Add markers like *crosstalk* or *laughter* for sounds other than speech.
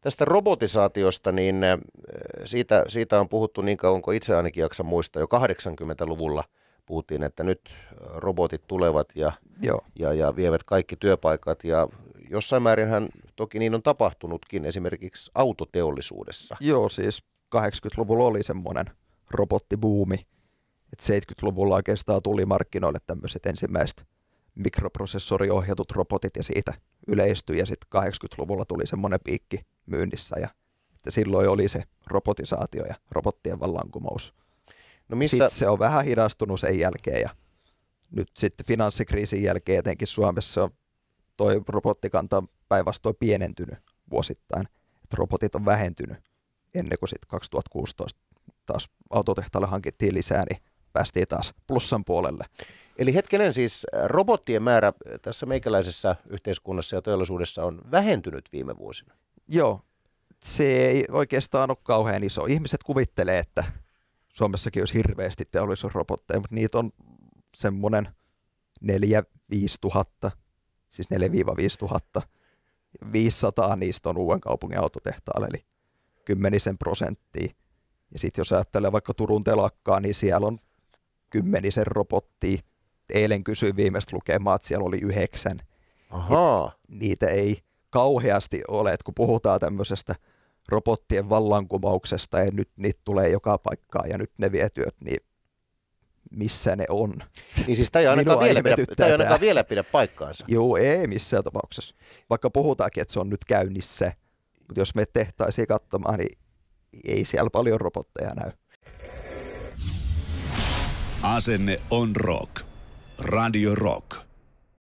Tästä robotisaatiosta, niin äh, siitä, siitä on puhuttu niin kauan kuin itse ainakin jaksa muistaa. Jo 80-luvulla puhuttiin, että nyt äh, robotit tulevat ja, Joo. ja, ja vievät kaikki työpaikat. Ja jossain määrinhän toki niin on tapahtunutkin esimerkiksi autoteollisuudessa. Joo, siis 80-luvulla oli semmoinen robottibuumi. Et 70-luvulla oikeastaan tuli markkinoille tämmöiset ensimmäiset mikroprosessoriohjatut robotit ja siitä yleistyi ja sitten 80-luvulla tuli semmoinen piikki myynnissä ja että silloin oli se robotisaatio ja robottien vallankumous. No missä... Sitten se on vähän hidastunut sen jälkeen ja nyt sitten finanssikriisin jälkeen etenkin Suomessa toi robottikanta päinvastoin pienentynyt vuosittain. Että robotit on vähentynyt ennen kuin sitten 2016 taas autotehtaalle hankittiin lisää, niin päästiin taas plussan puolelle. Eli hetkinen siis äh, robottien määrä äh, tässä meikäläisessä yhteiskunnassa ja teollisuudessa on vähentynyt viime vuosina. Joo, se ei oikeastaan ole kauhean iso. Ihmiset kuvittelee, että Suomessakin olisi hirveästi teollisuusrobotteja, mutta niitä on semmoinen 4-5 tuhatta, siis 4-5 tuhatta. 500 niistä on uuden kaupungin autotehtaalle, eli kymmenisen prosenttia. Ja sitten jos ajattelee vaikka Turun telakkaa, niin siellä on kymmenisen robottia. Eilen kysyin viimeistä lukemaa, että siellä oli yhdeksän. Ahaa. niitä ei kauheasti ole, että kun puhutaan tämmöisestä robottien vallankumouksesta ja nyt niitä tulee joka paikkaan ja nyt ne vie työt, niin missä ne on. Niin siis tämä ei *laughs* ainakaan, vielä pidä, tämä ei ainakaan tämä. vielä pidä paikkaansa. Joo, ei missään tapauksessa. Vaikka puhutaankin, että se on nyt käynnissä, mutta jos me tehtäisiin katsomaan, niin ei siellä paljon robotteja näy. Asenne on rock. Radio Rock.